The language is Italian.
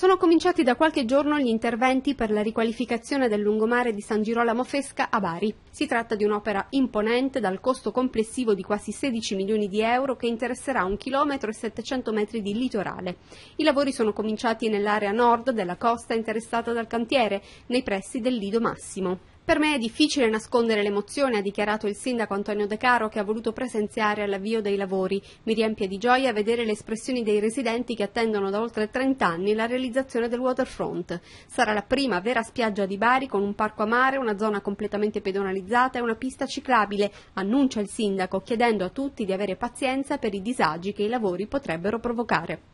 Sono cominciati da qualche giorno gli interventi per la riqualificazione del lungomare di San Girolamo Fesca a Bari. Si tratta di un'opera imponente dal costo complessivo di quasi 16 milioni di euro che interesserà un chilometro e 700 metri di litorale. I lavori sono cominciati nell'area nord della costa interessata dal cantiere, nei pressi del Lido Massimo. Per me è difficile nascondere l'emozione, ha dichiarato il sindaco Antonio De Caro che ha voluto presenziare all'avvio dei lavori. Mi riempie di gioia vedere le espressioni dei residenti che attendono da oltre 30 anni la realizzazione del waterfront. Sarà la prima vera spiaggia di Bari con un parco a mare, una zona completamente pedonalizzata e una pista ciclabile, annuncia il sindaco, chiedendo a tutti di avere pazienza per i disagi che i lavori potrebbero provocare.